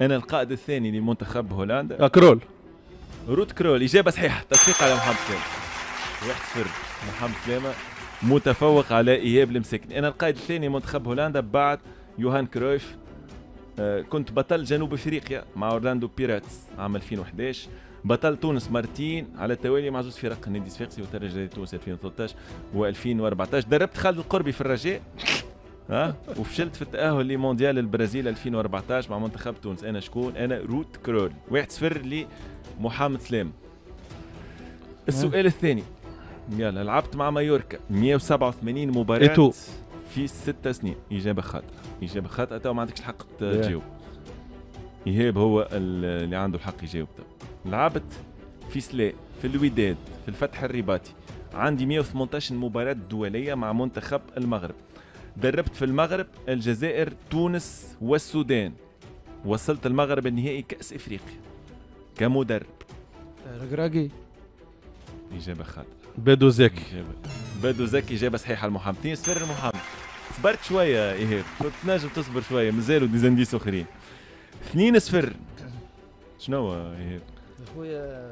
انا القائد الثاني لمنتخب هولندا آه، كرول روت كرول اجابه صحيحه تصفيق على محمد سلامه واحد صفر محمد سلامه متفوق على اياب المساكني انا القائد الثاني منتخب هولندا بعد يوهان كرويف آه، كنت بطل جنوب افريقيا مع اورلاندو بيراتس عام 2011 بطل تونس مرتين على التوالي مع زوج فرق النادي الصفاقسي والترجي تونس 2013 و2014 دربت خالد القربي في الرجاء ها وفشلت في التاهل لمونديال البرازيل 2014 مع منتخب تونس انا شكون انا روت كرول 1-0 محمد سلام السؤال الثاني يلا لعبت مع مايوركا 187 مباراة إتو. في ستة سنين إجابة خاطئة إجابة خاطئة تو ما عندكش الحق إيه. تجاوب إيهاب هو اللي عنده الحق يجاوب تو لعبت في سلا في الوداد في الفتح الرباطي عندي 118 مباراة دولية مع منتخب المغرب دربت في المغرب الجزائر تونس والسودان وصلت المغرب النهائي كأس إفريقيا كمدرب رجراجي إجابة خاطئة بدو زكي بدو زكي إجابة صحيحة المحامتين سفر المحامي صبرت شوية إيهاب كنت نجم تصبر شوية مازالوا ديزانديس أخرين اثنين صفر شنو إيهاب؟ خويا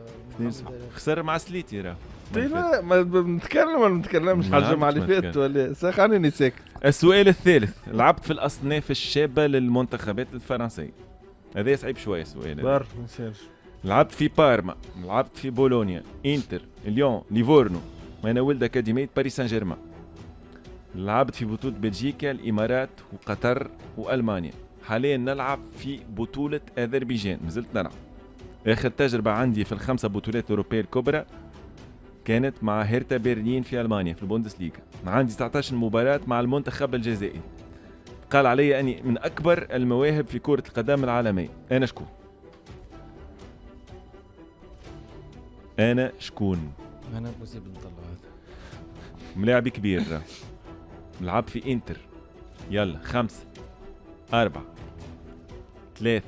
خسر مع سليتي راه طيب ما إيوه، نتكلم ولا ما نتكلمش حاجه اللي فات ولا خليني ساكت السؤال الثالث لعبت في الاصناف الشابه للمنتخبات الفرنسيه هذا صعيب شويه السؤال برشا ما لعبت في بارما لعبت في بولونيا انتر ليون ليفورنو وانا ولد اكاديميه باريس سان جيرمان لعبت في بطوله بلجيكا الامارات وقطر والمانيا حاليا نلعب في بطوله اذربيجان مازلت نلعب اخر تجربه عندي في الخمسه بطولات الاوروبيه الكبرى كانت مع هيرتا برلين في المانيا في البوندسليغا عندي 19 مباراه مع المنتخب الجزائري قال علي اني من اكبر المواهب في كره القدم العالميه انا شكون انا شكون انا بوزي بن طلع هذا ملاعب كبير ملعب في انتر يلا خمسة أربعة ثلاثة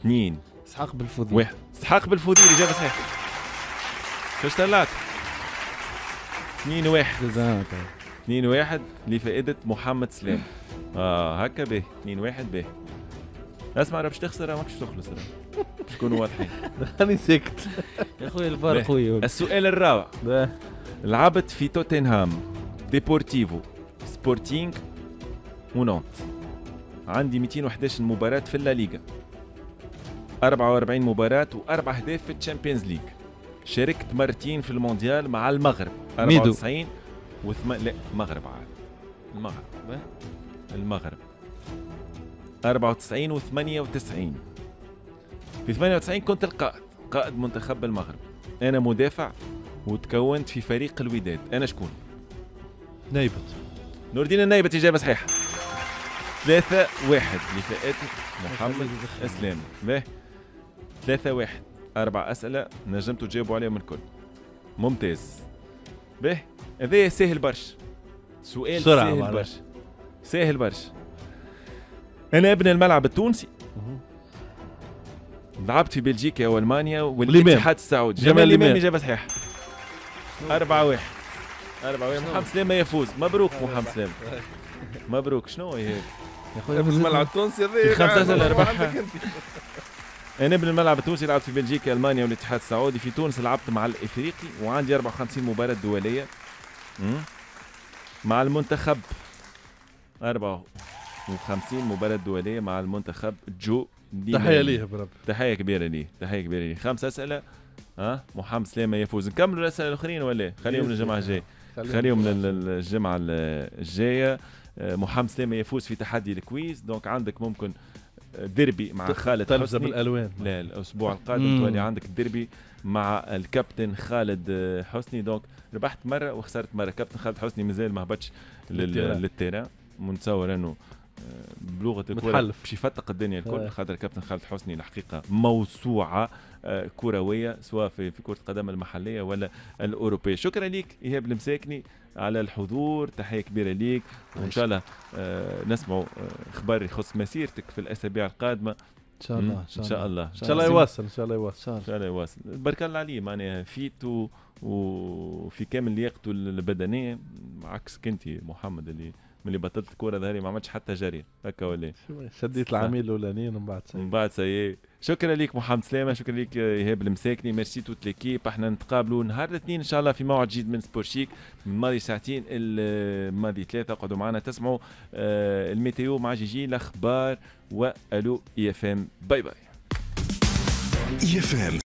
اثنين اسحاق بالفضيل واحد اسحاق بالفضيل إجابة صحيحة كاش طلعت اثنين واحد اثنين واحد لفائدة محمد سلام اه هكا به اثنين واحد به اسمع راه باش تخسر ماكش تخلص راه باش نكونوا واضحين [LAUGHS] خليني سكت يا خويا الفار خويا السؤال الرابع لعبت في توتنهام ديبورتيفو سبورتينغ ونونت عندي 211 مباراة في الليغا 44 مباراة وأربع أهداف في الشامبيونز ليج شاركت مرتين في المونديال مع المغرب 94 وثم... لا المغرب عاد المغرب المغرب 94 و 98 في 98 كنت القائد قائد منتخب المغرب انا مدافع وتكونت في فريق الوداد انا شكون نايبت نور الدين النايبت اجابه صحيحه ثلاثة واحد لفائدة محمد اسلام باهي ثلاثة واحد أربع أسئلة نجمتوا تجاوبوا عليهم الكل ممتاز باهي هذايا ساهل برشا سؤال سهل برشا سهل برشا انا ابن الملعب التونسي لعبت في بلجيكا والمانيا والاتحاد السعودي جمال الامام اجابه صحيح 4 1 4 1 محمد سلامه يفوز مبروك محمد سلامه مبروك شنو هي يا خويا ابن الملعب التونسي هذا 15 4 انا ابن الملعب التونسي لعبت في بلجيكا المانيا والاتحاد السعودي في تونس لعبت مع الافريقي وعندي 54 مباراه دوليه مع المنتخب أربعة 50 مباراه دوليه مع المنتخب جو تحيه ليه برب تحيه كبيره ليه تحيه كبيره ليه خمس اسئله ها أه؟ محمد سلامه يفوز نكملوا الاسئله الاخرين ولا خليهم للجمعه الجايه خليهم للجمعه الجايه آه، محمد سلامه يفوز في تحدي الكويز دونك عندك ممكن آه، ديربي مع خالد تلفزه بالالوان لا الاسبوع القادم تولي عندك ديربي مع الكابتن خالد آه، حسني دونك ربحت مره وخسرت مره كابتن خالد حسني مازال ما هبطش للتيران ونتصور انه بلغه الكره باش يفتق الدنيا الكل إيه. خاطر الكابتن خالد حسني الحقيقه موسوعه آه، كرويه سواء في, في كره القدم المحليه ولا الاوروبيه شكرا لك ايهاب المساكني على الحضور تحيه كبيره ليك وان شاء الله آه، نسمعوا آه، اخبار يخص مسيرتك في الاسابيع القادمه ان شاء الله ان شاء الله ان شاء الله يواصل ان شاء الله يواصل ان شاء الله يواصل بارك الله عليه معناها فيتو وفي كامل لياقته البدنيه عكسك انت محمد اللي ملي بطلت الكوره ظهري يعني ما عملتش حتى جري هكا ولا إيه؟ شديت العميل الاولاني ومن بعد من بعد سي شكرا لك محمد سلامه شكرا لك ايهاب المساكني ميرسي توت ليكيب احنا نتقابلوا نهار الاثنين ان شاء الله في موعد جديد من سبور شيك ماضي ساعتين الماضي ثلاثه اقعدوا معنا تسمعوا آه، الميتيو مع جي جي الاخبار والو اي اف ام باي باي اي اف ام